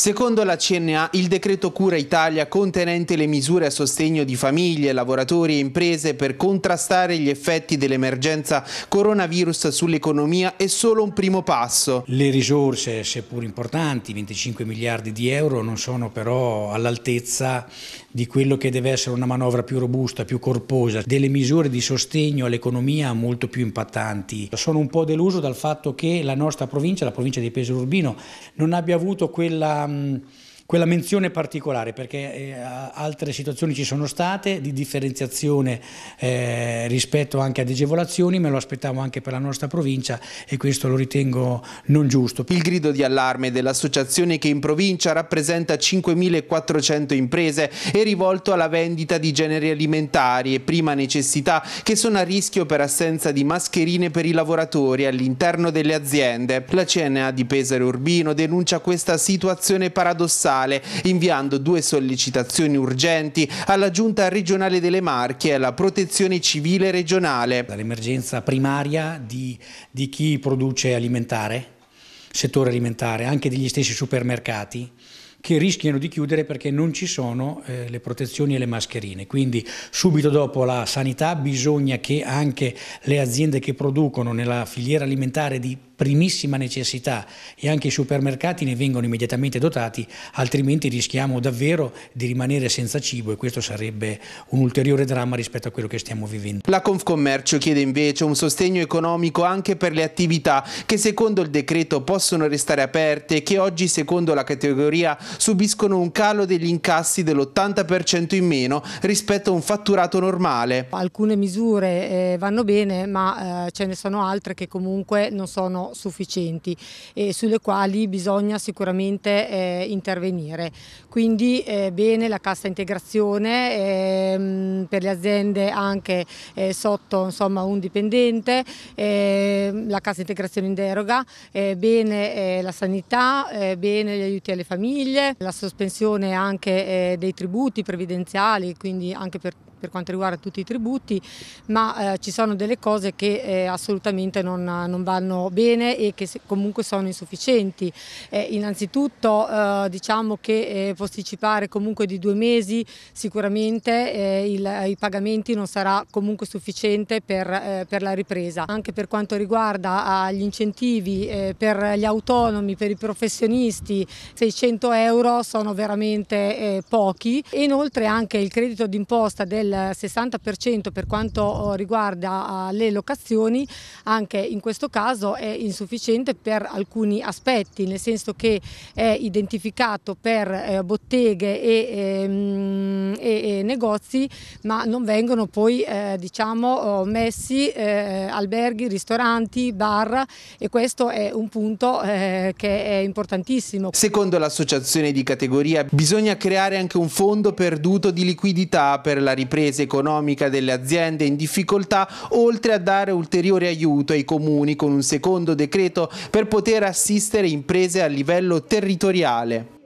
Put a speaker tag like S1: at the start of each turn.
S1: Secondo la CNA, il decreto Cura Italia contenente le misure a sostegno di famiglie, lavoratori e imprese per contrastare gli effetti dell'emergenza coronavirus sull'economia è solo un primo passo.
S2: Le risorse, seppur importanti, 25 miliardi di euro, non sono però all'altezza di quello che deve essere una manovra più robusta, più corposa, delle misure di sostegno all'economia molto più impattanti. Sono un po' deluso dal fatto che la nostra provincia, la provincia di Pesaro Urbino, non abbia avuto quella um, quella menzione particolare perché eh, altre situazioni ci sono state di differenziazione eh, rispetto anche ad agevolazioni, me lo aspettavo anche per la nostra provincia e questo lo ritengo non giusto. Il
S1: grido di allarme dell'associazione che in provincia rappresenta 5.400 imprese è rivolto alla vendita di generi alimentari e prima necessità che sono a rischio per assenza di mascherine per i lavoratori all'interno delle aziende. La CNA di Pesaro Urbino denuncia questa situazione paradossale regionale, inviando due sollecitazioni urgenti alla Giunta regionale delle Marche e alla Protezione Civile regionale. L'emergenza
S2: primaria di, di chi produce alimentare, settore alimentare, anche degli stessi supermercati, che rischiano di chiudere perché non ci sono eh, le protezioni e le mascherine. Quindi subito dopo la sanità bisogna che anche le aziende che producono nella filiera alimentare di primissima necessità e anche i supermercati ne vengono immediatamente dotati, altrimenti rischiamo davvero di rimanere senza cibo e questo sarebbe un ulteriore dramma rispetto a quello che stiamo vivendo.
S1: La Confcommercio chiede invece un sostegno economico anche per le attività che secondo il decreto possono restare aperte e che oggi secondo la categoria subiscono un calo degli incassi dell'80% in meno rispetto a un fatturato normale.
S3: Alcune misure eh, vanno bene ma eh, ce ne sono altre che comunque non sono sufficienti e sulle quali bisogna sicuramente eh, intervenire. Quindi eh, bene la cassa integrazione ehm, per le aziende anche eh, sotto insomma, un dipendente, ehm, la cassa integrazione in deroga, eh, bene la sanità, bene gli aiuti alle famiglie, famiglie, la sospensione anche eh, dei tributi previdenziali, quindi anche per per quanto riguarda tutti i tributi, ma eh, ci sono delle cose che eh, assolutamente non, non, vanno bene e che se, comunque sono insufficienti. Eh, innanzitutto eh, diciamo che eh, posticipare comunque di due mesi sicuramente eh, il, i pagamenti non sarà comunque sufficiente per, per, la ripresa. Anche per quanto riguarda ah, gli incentivi per gli autonomi, per i professionisti, 600 euro sono veramente pochi e inoltre anche il credito d'imposta del del 60% per quanto oh, riguarda ah, le locazioni, anche in questo caso è insufficiente per alcuni aspetti, nel senso che è identificato per eh, botteghe e, ehm, e, e negozi, ma non vengono poi eh, diciamo, oh, messi eh, alberghi, ristoranti, bar e questo è un punto eh, che è importantissimo.
S1: Secondo l'associazione di categoria bisogna creare anche un fondo perduto di liquidità per la ripresa ripresa economica delle aziende in difficoltà, oltre a dare ulteriore aiuto ai comuni con un secondo decreto per poter assistere imprese a livello territoriale.